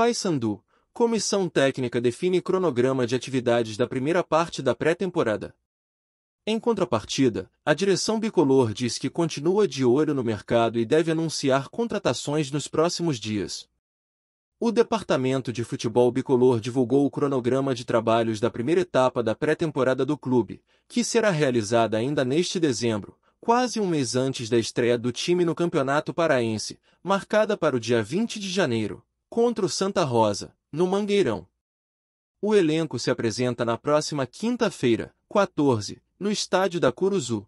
Paysandu, comissão técnica define cronograma de atividades da primeira parte da pré-temporada. Em contrapartida, a direção bicolor diz que continua de olho no mercado e deve anunciar contratações nos próximos dias. O Departamento de Futebol Bicolor divulgou o cronograma de trabalhos da primeira etapa da pré-temporada do clube, que será realizada ainda neste dezembro, quase um mês antes da estreia do time no Campeonato Paraense, marcada para o dia 20 de janeiro contra o Santa Rosa, no Mangueirão. O elenco se apresenta na próxima quinta-feira, 14, no estádio da Curuzu.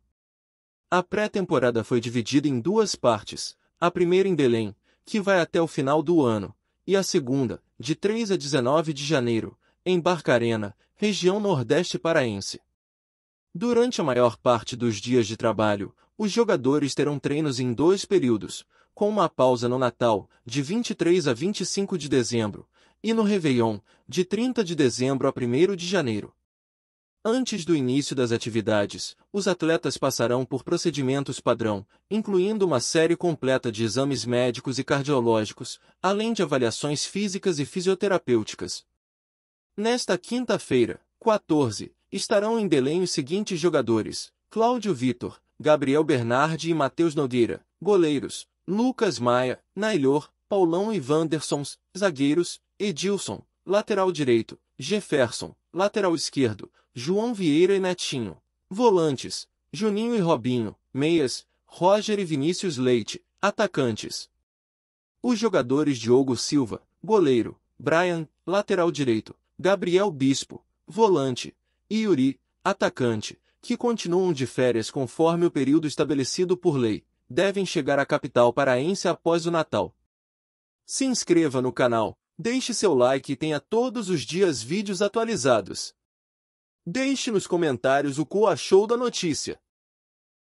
A pré-temporada foi dividida em duas partes, a primeira em Belém, que vai até o final do ano, e a segunda, de 3 a 19 de janeiro, em Barcarena, região nordeste paraense. Durante a maior parte dos dias de trabalho, os jogadores terão treinos em dois períodos, com uma pausa no Natal, de 23 a 25 de dezembro, e no Réveillon, de 30 de dezembro a 1 de janeiro. Antes do início das atividades, os atletas passarão por procedimentos padrão, incluindo uma série completa de exames médicos e cardiológicos, além de avaliações físicas e fisioterapêuticas. Nesta quinta-feira, 14, estarão em Belém os seguintes jogadores: Cláudio Vitor, Gabriel Bernardi e Matheus Nogueira, goleiros, Lucas Maia, Nailor, Paulão e Wandersons, zagueiros, Edilson, lateral direito, Jefferson, lateral esquerdo, João Vieira e Netinho. Volantes, Juninho e Robinho, meias, Roger e Vinícius Leite, atacantes. Os jogadores Diogo Silva, goleiro, Brian, lateral direito, Gabriel Bispo, volante, e Yuri, atacante, que continuam de férias conforme o período estabelecido por lei devem chegar à capital paraense após o Natal. Se inscreva no canal, deixe seu like e tenha todos os dias vídeos atualizados. Deixe nos comentários o que achou da notícia.